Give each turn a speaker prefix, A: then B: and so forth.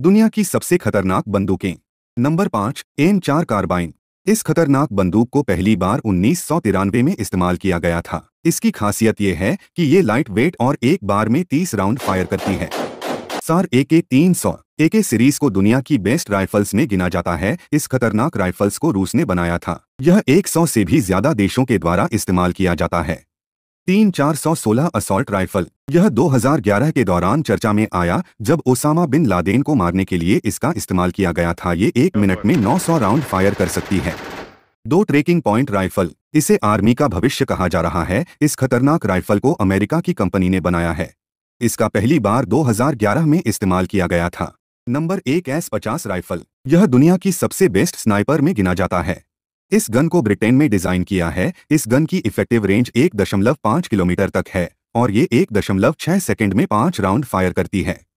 A: दुनिया की सबसे खतरनाक बंदूकें नंबर पाँच एम चार कार्बाइन इस खतरनाक बंदूक को पहली बार उन्नीस में इस्तेमाल किया गया था इसकी खासियत ये है कि ये लाइट वेट और एक बार में 30 राउंड फायर करती है सार ए के तीन सौ ए के सीरीज को दुनिया की बेस्ट राइफल्स में गिना जाता है इस खतरनाक राइफल्स को रूस ने बनाया था यह 100 से भी ज्यादा देशों के द्वारा इस्तेमाल किया जाता है तीन चार सौ सोलह असॉल्ट राइफल यह 2011 के दौरान चर्चा में आया जब ओसामा बिन लादेन को मारने के लिए इसका इस्तेमाल किया गया था ये एक मिनट में 900 राउंड फायर कर सकती है दो ट्रेकिंग पॉइंट राइफल इसे आर्मी का भविष्य कहा जा रहा है इस खतरनाक राइफल को अमेरिका की कंपनी ने बनाया है इसका पहली बार दो में इस्तेमाल किया गया था नंबर एक एस पचास राइफल यह दुनिया की सबसे बेस्ट स्नाइपर में गिना जाता है इस गन को ब्रिटेन में डिजाइन किया है इस गन की इफेक्टिव रेंज एक दशमलव किलोमीटर तक है और ये एक दशमलव छह सेकेंड में पांच राउंड फायर करती है